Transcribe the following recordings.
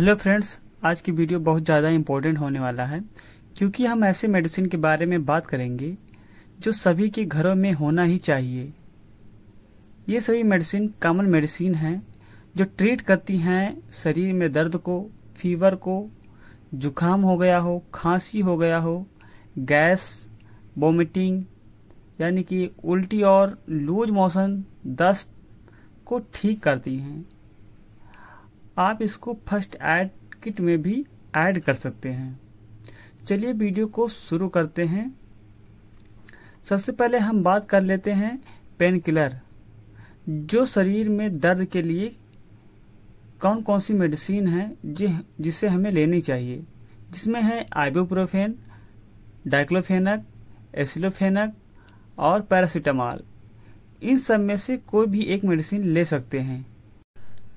hello friends आज की video बहुत ज़्यादा इम्पोर्टेंट होने वाला है क्योंकि हम ऐसे मेडिसिन के बारे में बात करेंगे जो सभी के घरों में होना ही चाहिए ये सभी मेडिसिन कॉमन मेडिसिन हैं जो ट्रीट करती हैं शरीर में दर्द को फीवर को जुकाम हो गया हो खांसी हो गया हो गैस वोमिटिंग यानी कि उल्टी और लूज मोशन दस्त को ठीक करती हैं आप इसको फर्स्ट ऐड किट में भी ऐड कर सकते हैं चलिए वीडियो को शुरू करते हैं सबसे पहले हम बात कर लेते हैं पेन किलर जो शरीर में दर्द के लिए कौन कौन सी मेडिसिन है जिसे हमें लेनी चाहिए जिसमें है आइबोप्रोफेन डाइक्लोफेनक एसिलोफेनक और पैरासीटामॉल इन सब में से कोई भी एक मेडिसिन ले सकते हैं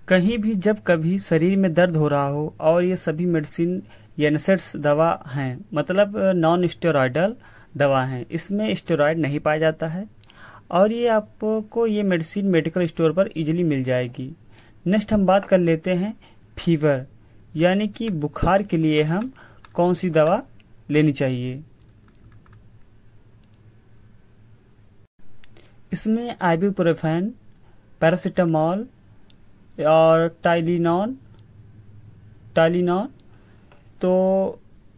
कहीं भी जब कभी शरीर में दर्द हो रहा हो और ये सभी मेडिसिन एनसेट्स दवा हैं मतलब नॉन स्टेरॉयडल दवा हैं इसमें स्टेरॉयड नहीं पाया जाता है और ये आपको ये मेडिसिन मेडिकल स्टोर पर इजीली मिल जाएगी नेक्स्ट हम बात कर लेते हैं फीवर यानी कि बुखार के लिए हम कौन सी दवा लेनी चाहिए इसमें प्रोफेन पैरासीटामोल और टाइलिनॉन टाइलिनॉन तो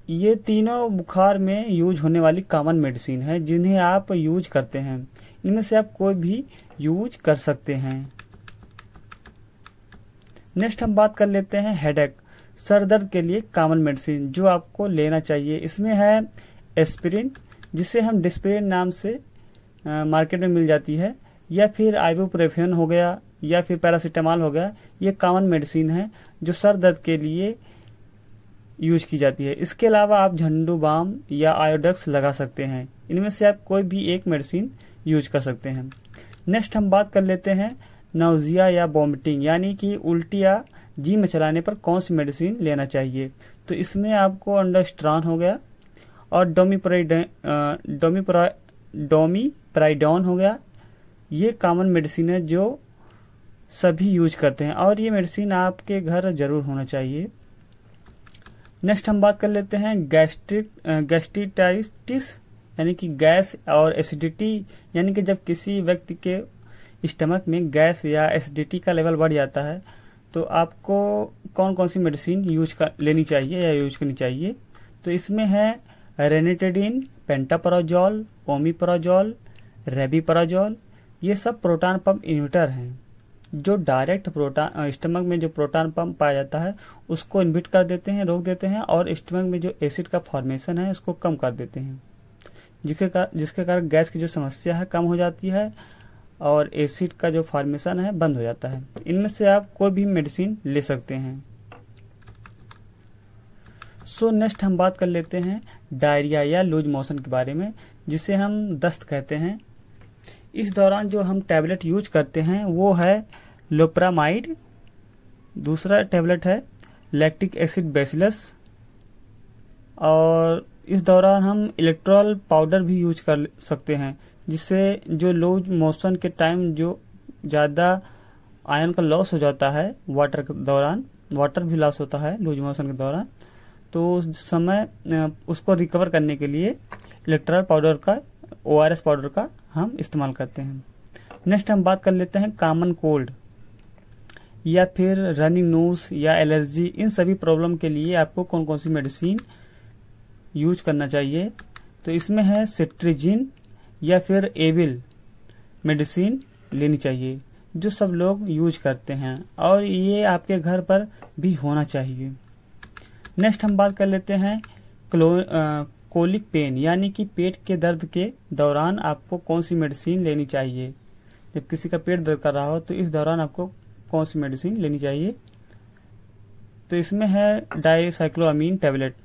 ये तीनों बुखार में यूज होने वाली कॉमन मेडिसिन है जिन्हें आप यूज करते हैं इनमें से आप कोई भी यूज कर सकते हैं नेक्स्ट हम बात कर लेते हैं हेडेक सर दर्द के लिए कॉमन मेडिसिन जो आपको लेना चाहिए इसमें है एस्पिरिन जिसे हम डिस्पिरिन नाम से मार्केट में मिल जाती है या फिर आइबोप्रोफेन हो गया या फिर पैरासीटामॉल हो गया ये कॉमन मेडिसिन है जो सर दर्द के लिए यूज की जाती है इसके अलावा आप झंडू बाम या आयोडक्स लगा सकते हैं इनमें से आप कोई भी एक मेडिसिन यूज कर सकते हैं नेक्स्ट हम बात कर लेते हैं नवजिया या वॉमिटिंग यानी कि उल्टी या जी में चलाने पर कौन सी मेडिसिन लेना चाहिए तो इसमें आपको अंडरस्ट्रॉन हो गया और डोमीप्राइडोमी डोमीप्राइडोन हो गया ये कॉमन मेडिसिन है जो सभी यूज करते हैं और ये मेडिसिन आपके घर जरूर होना चाहिए नेक्स्ट हम बात कर लेते हैं गैस्ट्रिक गैस्ट्रिटाइटिस यानी कि गैस और एसिडिटी यानी कि जब किसी व्यक्ति के स्टमक में गैस या एसिडिटी का लेवल बढ़ जाता है तो आपको कौन कौन सी मेडिसिन यूज कर लेनी चाहिए या यूज करनी चाहिए तो इसमें है रेनेटेडिन पेंटापराजोल ओमीपराजोल रेबीपराजोल ये सब प्रोटान पम्प इन्वर्टर हैं जो डायरेक्ट प्रोटान स्टमक में जो प्रोटान पंप पाया जाता है उसको इन्विट कर देते हैं रोक देते हैं और स्टमक में जो एसिड का फॉर्मेशन है उसको कम कर देते हैं जिसके कारण जिसके कारण गैस की जो समस्या है कम हो जाती है और एसिड का जो फॉर्मेशन है बंद हो जाता है इनमें से आप कोई भी मेडिसिन ले सकते हैं सो so, नेक्स्ट हम बात कर लेते हैं डायरिया या लूज मोशन के बारे में जिसे हम दस्त कहते हैं इस दौरान जो हम टैबलेट यूज करते हैं वो है लोप्रामाइड दूसरा टैबलेट है लैक्टिक एसिड बेसिलस और इस दौरान हम इलेक्ट्रॉल पाउडर भी यूज कर सकते हैं जिससे जो लूज मोशन के टाइम जो ज़्यादा आयन का लॉस हो जाता है वाटर के दौरान वाटर भी लॉस होता है लूज मोशन के दौरान तो उस समय उसको रिकवर करने के लिए इलेक्ट्रॉल पाउडर का ओ पाउडर का हम इस्तेमाल करते हैं नेक्स्ट हम बात कर लेते हैं कॉमन कोल्ड या फिर रनिंग नोज या एलर्जी इन सभी प्रॉब्लम के लिए आपको कौन कौन सी मेडिसिन यूज करना चाहिए तो इसमें है सेट्रीजिन या फिर एविल मेडिसिन लेनी चाहिए जो सब लोग यूज करते हैं और ये आपके घर पर भी होना चाहिए नेक्स्ट हम बात कर लेते हैं कोलिक पेन यानी कि पेट के दर्द के दौरान आपको कौन सी मेडिसिन लेनी चाहिए जब किसी का पेट दर्द कर रहा हो तो इस दौरान आपको कौन सी मेडिसिन लेनी चाहिए तो इसमें है डाइसाइक्लोअमीन टैबलेट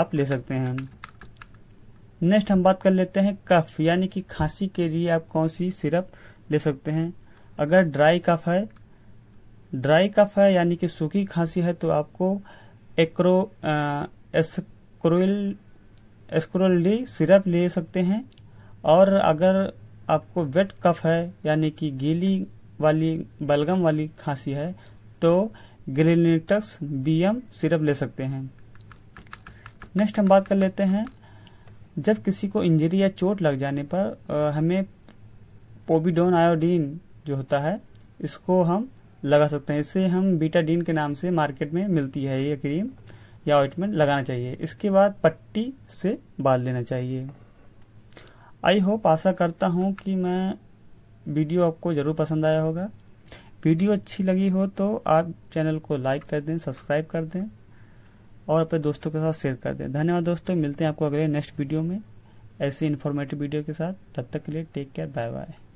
आप ले सकते हैं नेक्स्ट हम बात कर लेते हैं कफ यानी कि खांसी के लिए आप कौन सी सिरप ले सकते हैं अगर ड्राई कफ है ड्राई कफ है यानी कि सूखी खांसी है तो आपको एक्रो एस्क्रोइल एस्क्रोल ली सिरप ले सकते हैं और अगर आपको वेट कफ है यानी कि गीली वाली बलगम वाली खांसी है तो ग्रेनेटक्स बीएम सिरप ले सकते हैं नेक्स्ट हम बात कर लेते हैं जब किसी को इंजरी या चोट लग जाने पर हमें पोबिडोन आयोडीन जो होता है इसको हम लगा सकते हैं इसे हम बीटाडीन के नाम से मार्केट में मिलती है ये क्रीम या ऑइटमेंट लगाना चाहिए इसके बाद पट्टी से बांध लेना चाहिए आई होप आशा करता हूँ कि मैं वीडियो आपको ज़रूर पसंद आया होगा वीडियो अच्छी लगी हो तो आप चैनल को लाइक कर दें सब्सक्राइब कर दें और अपने दोस्तों के साथ शेयर कर दें धन्यवाद दोस्तों मिलते हैं आपको अगले नेक्स्ट वीडियो में ऐसी इन्फॉर्मेटिव वीडियो के साथ तब तक के लिए टेक केयर बाय बाय